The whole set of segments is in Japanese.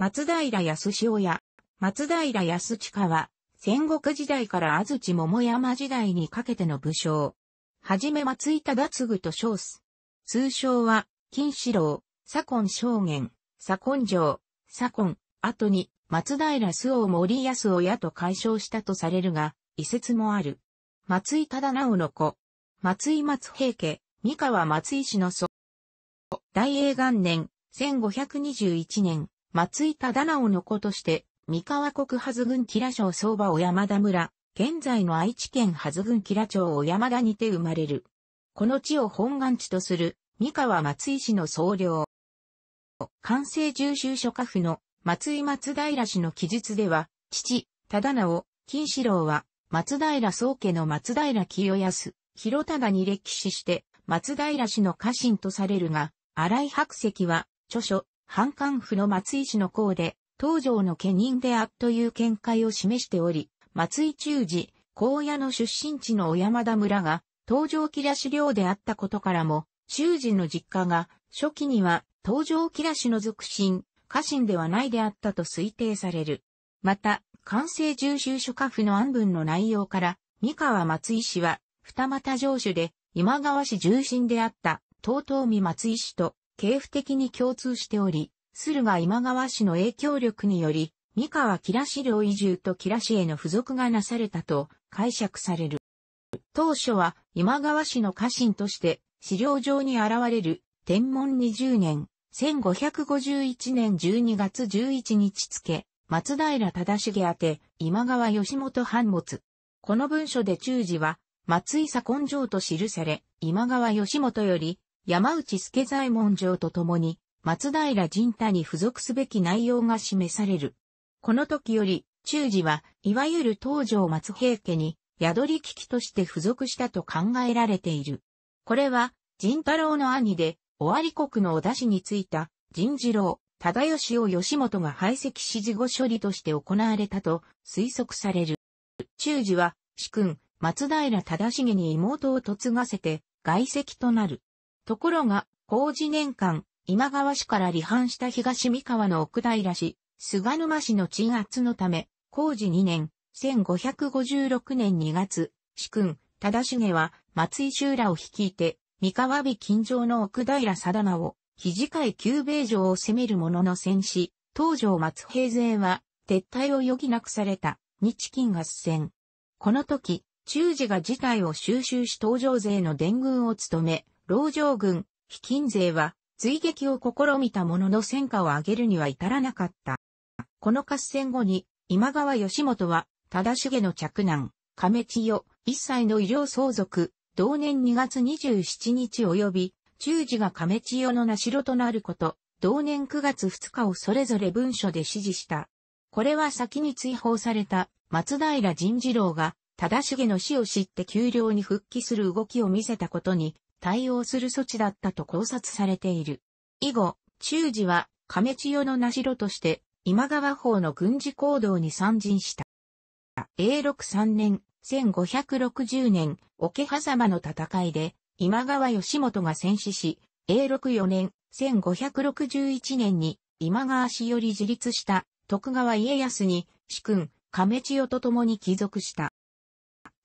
松平康親、や松平康親は、戦国時代から安土桃山時代にかけての武将。はじめ松井忠次と称す。通称は、金四郎、左近将元、左近城、左近、後に、松平周王森康親と解消したとされるが、遺説もある。松井忠直の子。松井松平家、三河松井氏の祖。大英元年、1521年、松井忠直の子として、三河国はず郡吉良省相場小山田村、現在の愛知県はず郡吉良町小山田にて生まれる。この地を本願地とする、三河松井市の総領。関西重修書家府の松井松平氏の記述では、父、忠直、金四郎は、松平宗家の松平清康、広忠に歴史して、松平氏の家臣とされるが、荒井白石は、著書、反官府の松井氏の功で、東条の家人であっという見解を示しており、松井中寺、荒野の出身地の小山田村が、東条吉良氏領であったことからも、中寺の実家が、初期には、東条吉良氏の属心、家臣ではないであったと推定される。また、関西重州諸家府の案文の内容から、三河松井氏は、二股城主で、今川氏重臣であった、東東美松井氏と、系譜的に共通しており、駿河今川氏の影響力により、三河吉良氏領移住と吉良氏への付属がなされたと解釈される。当初は今川氏の家臣として資料上に現れる天文20年、1551年12月11日付、松平忠重宛て今川義元藩没。この文書で中寺は松井左根城と記され、今川義元より山内助左衛門城と共に、松平神太に付属すべき内容が示される。この時より、中寺は、いわゆる東条松平家に、宿り危機として付属したと考えられている。これは、神太郎の兄で、尾張国のお出しについた、神次郎、忠義を義元が排斥し事後処理として行われたと推測される。中寺は、主君、松平忠重に妹を嫁がせて、外籍となる。ところが、工事年間、今川市から離反した東三河の奥平市、菅沼市の鎮圧のため、工事2年、1556年2月、主君、忠重は松井修らを率いて、三河日近所の奥平貞名を、肘海旧米城を攻める者の戦士、東条松平勢は、撤退を余儀なくされた、日金合戦。この時、中治が事態を収集し東条勢の伝軍を務め、老城軍、非金勢は、追撃を試みたものの戦果を上げるには至らなかった。この合戦後に、今川義元は、忠重の嫡男、亀千代、一歳の医療相続、同年2月27日及び、中治が亀千代の名城となること、同年9月2日をそれぞれ文書で指示した。これは先に追放された松平仁次郎が、忠重の死を知って丘料に復帰する動きを見せたことに対応する措置だったと考察されている。以後、中治は亀千代の名城として今川方の軍事行動に参陣した。永禄3年、1560年、桶狭間の戦いで、今川義元が戦死し、永禄4年、1561年に今川氏より自立した徳川家康に主君、亀千代と共に帰属した。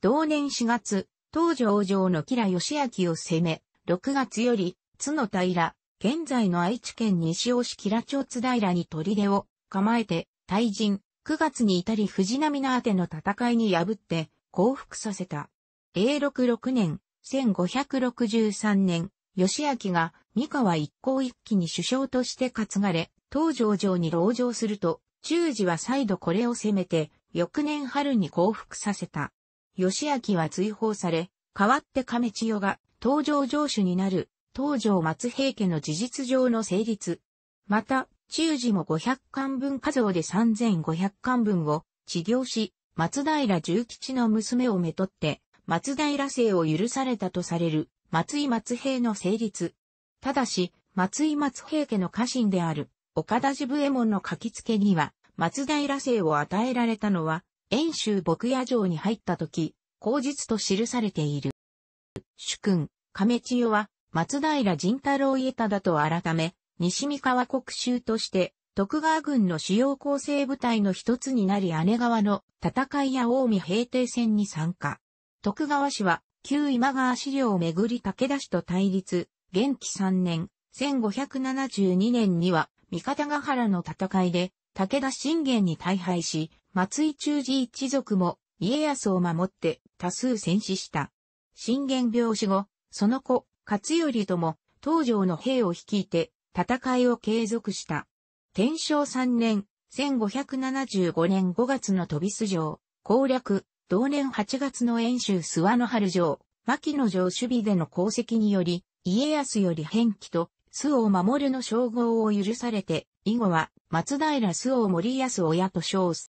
同年4月、東条城の吉良義明を攻め、6月より、津の平、現在の愛知県西尾市吉良町津平に砦を構えて、退陣、9月に至り藤波の宛の戦いに破って降伏させた。永禄6年、1563年、義明が三河一向一揆に首相として担がれ、東条城に籠城すると、中寺は再度これを攻めて、翌年春に降伏させた。義明は追放され、代わって亀千代が東条城主になる、東条松平家の事実上の成立。また、中寺も500巻分家像で3500巻分を治療し、松平重吉の娘をめとって、松平姓を許されたとされる、松井松平の成立。ただし、松井松平家の家臣である、岡田治右衛門の書き付けには、松平姓を与えられたのは、遠州牧野城に入った時、口実と記されている。主君、亀千代は、松平仁太郎家忠と改め、西三河国衆として、徳川軍の主要構成部隊の一つになり姉川の戦いや近江平定戦に参加。徳川氏は、旧今川資料をめぐり武田氏と対立、元気3年、1572年には、三方ヶ原の戦いで、武田信玄に大敗し、松井忠治一族も家康を守って多数戦死した。信玄病死後、その子、勝頼とも東条の兵を率いて戦いを継続した。天正3年、1575年5月の飛び巣城、攻略、同年8月の遠州諏訪の春城、牧野城守備での功績により、家康より変気と、巣を守るの称号を許されて、以後は、松平巣を森康親と称す。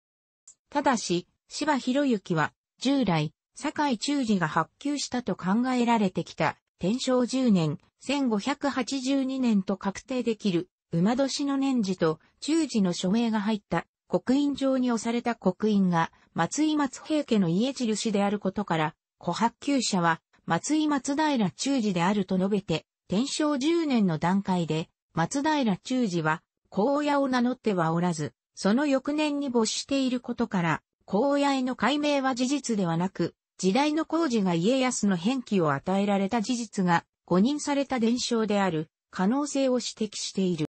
ただし、柴博之は、従来、堺忠治が発給したと考えられてきた、天正10年、1582年と確定できる、馬年の年次と、忠治の署名が入った、刻印状に押された刻印が、松井松平家の家印であることから、古発給者は、松井松平忠治であると述べて、天正10年の段階で、松平忠治は、荒野を名乗ってはおらず、その翌年に没していることから、荒野への解明は事実ではなく、時代の工事が家康の変記を与えられた事実が誤認された伝承である可能性を指摘している。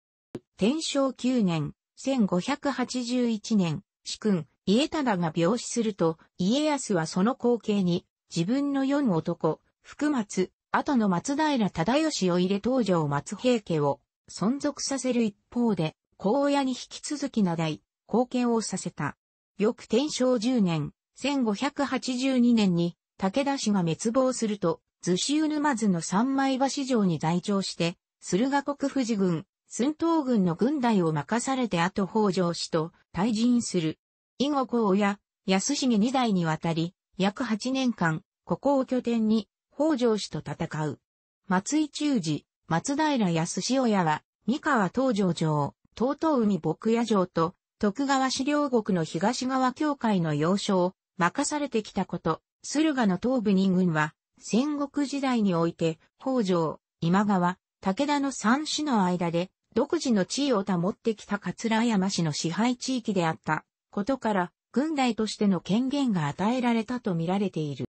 天正9年、1581年、主君、家忠が病死すると、家康はその光景に、自分の四男、福松、後の松平忠義を入れ東条松平家を存続させる一方で、高野に引き続き名代、貢献をさせた。翌天正10年、1582年に武田氏が滅亡すると、図州沼津の三枚橋城に在庁して、駿河国富士軍、寸東軍の軍隊を任されて後北条氏と退陣する。以後高野、安重二代にわたり、約八年間、ここを拠点に、北条氏と戦う。松井忠治、松平康親は、三河東条城、東東海牧野城と徳川資料国の東側境界の要所を任されてきたこと、駿河の東部人軍は、戦国時代において、北条、今川、武田の三市の間で、独自の地位を保ってきた桂山市の支配地域であったことから、軍隊としての権限が与えられたと見られている。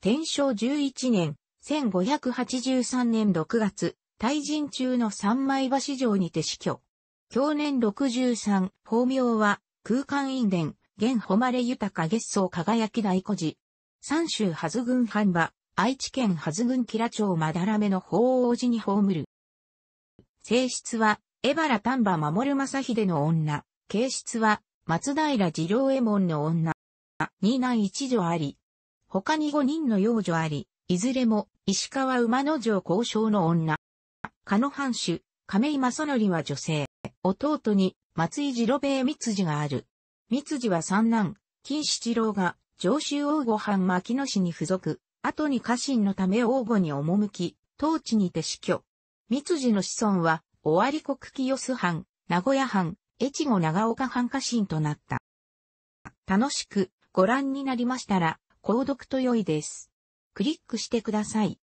天正11年、1583年6月、大陣中の三枚橋城にて死去。享年63、法名は、空間院伝、現誉れ豊か月草輝き大古寺。三州はず藩は、愛知県はず郡吉良町まだらめの法王寺に葬る。性質は、江原丹波守正秀の女。形質は、松平次郎右衛門の女。二男一女あり。他に五人の幼女あり、いずれも、石川馬之丞交渉の女。加野藩主、亀井正則は女性。弟に松井次郎兵衛三次がある。三次は三男、金七郎が上州王御藩牧野氏に付属、後に家臣のため王御に赴き、当地にて死去。三次の子孫は、尾張国清藩、名古屋藩、越後長岡藩家臣となった。楽しくご覧になりましたら、購読と良いです。クリックしてください。